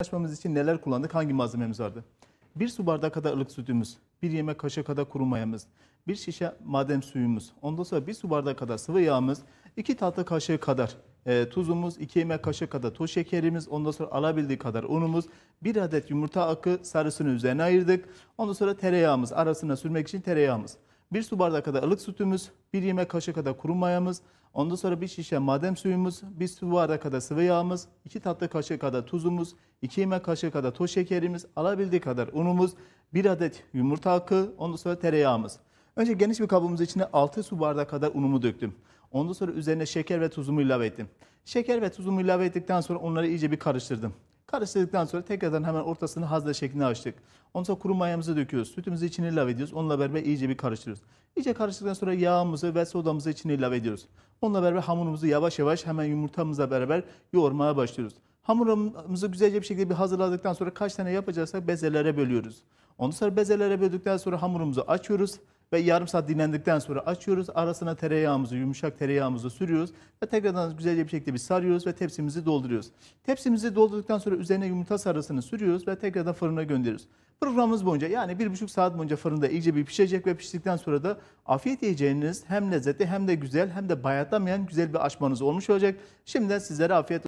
Açmamız için neler kullandık, hangi malzememiz vardı? Bir su bardağı kadar ılık sütümüz, bir yemek kaşığı kadar kuru mayamız, bir şişe madem suyumuz, ondan sonra bir su bardağı kadar sıvı yağımız, iki tatlı kaşığı kadar e, tuzumuz, iki yemek kaşığı kadar toz şekerimiz, ondan sonra alabildiği kadar unumuz, bir adet yumurta akı sarısını üzerine ayırdık. Ondan sonra tereyağımız, arasına sürmek için tereyağımız. 1 su bardağı kadar ılık sütümüz, 1 yemek kaşığı kadar kuru mayamız, ondan sonra 1 şişe madem suyumuz, 1 su bardağı kadar sıvı yağımız, 2 tatlı kaşığı kadar tuzumuz, 2 yemek kaşığı kadar toz şekerimiz, alabildiği kadar unumuz, 1 adet yumurta akı, ondan sonra tereyağımız. Önce geniş bir kabımız içine 6 su bardağı kadar unumu döktüm. Ondan sonra üzerine şeker ve tuzumu ilave ettim. Şeker ve tuzumu ilave ettikten sonra onları iyice bir karıştırdım. Karıştırdıktan sonra tekrardan hemen ortasını hazla şeklinde açtık. Ondan sonra kuru mayamızı döküyoruz. Sütümüzü içine ilave ediyoruz. Onunla beraber iyice bir karıştırıyoruz. İyice karıştırdıktan sonra yağımızı ve sodamızı içine ilave ediyoruz. Onunla beraber hamurumuzu yavaş yavaş hemen yumurtamızla beraber yoğurmaya başlıyoruz. Hamurumuzu güzelce bir şekilde bir hazırladıktan sonra kaç tane yapacaksak bezelere bölüyoruz. Ondan sonra bezelere böldükten sonra hamurumuzu açıyoruz ve yarım saat dinlendikten sonra açıyoruz. Arasına tereyağımızı, yumuşak tereyağımızı sürüyoruz ve tekrardan güzelce bir şekilde bir sarıyoruz ve tepsimizi dolduruyoruz. Tepsimizi doldurduktan sonra üzerine yumurta sarısını sürüyoruz ve tekrardan fırına gönderiyoruz. Programımız boyunca yani bir buçuk saat boyunca fırında iyice bir pişecek ve piştikten sonra da afiyet yiyeceğiniz hem lezzetli hem de güzel hem de bayatlamayan güzel bir açmanız olmuş olacak. Şimdiden sizlere afiyet